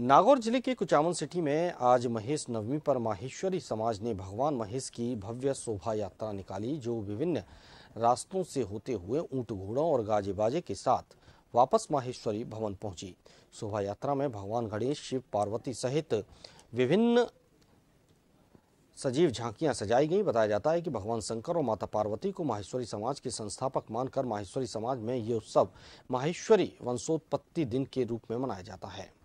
नागौर जिले के कुचामन सिटी में आज महेश नवमी पर माहेश्वरी समाज ने भगवान महेश की भव्य शोभा यात्रा निकाली जो विभिन्न रास्तों से होते हुए ऊंट घोड़ों और गाजे बाजे के साथ वापस माहेश्वरी भवन पहुंची शोभा यात्रा में भगवान गणेश शिव पार्वती सहित विभिन्न सजीव झांकियां सजाई गई बताया जाता है कि भगवान शंकर और माता पार्वती को माहेश्वरी समाज के संस्थापक मानकर माहेश्वरी समाज में ये उत्सव माहेश्वरी वंशोत्पत्ति दिन के रूप में मनाया जाता है